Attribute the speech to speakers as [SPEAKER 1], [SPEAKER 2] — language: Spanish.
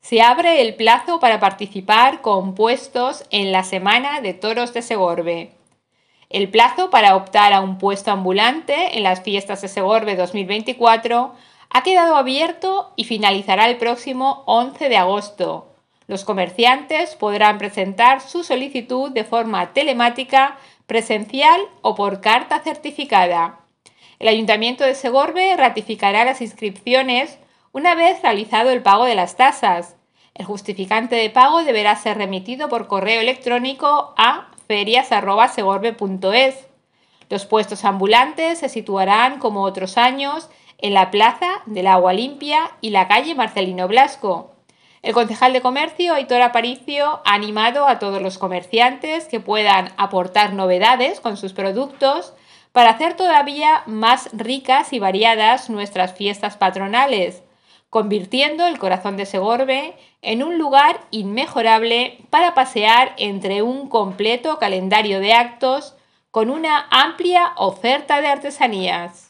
[SPEAKER 1] Se abre el plazo para participar con puestos en la Semana de Toros de Segorbe. El plazo para optar a un puesto ambulante en las fiestas de Segorbe 2024 ha quedado abierto y finalizará el próximo 11 de agosto. Los comerciantes podrán presentar su solicitud de forma telemática, presencial o por carta certificada. El Ayuntamiento de Segorbe ratificará las inscripciones una vez realizado el pago de las tasas. El justificante de pago deberá ser remitido por correo electrónico a ferias.segorbe.es. Los puestos ambulantes se situarán, como otros años, en la Plaza del Agua Limpia y la calle Marcelino Blasco. El concejal de comercio, Aitor Aparicio, ha animado a todos los comerciantes que puedan aportar novedades con sus productos para hacer todavía más ricas y variadas nuestras fiestas patronales convirtiendo el corazón de Segorbe en un lugar inmejorable para pasear entre un completo calendario de actos con una amplia oferta de artesanías.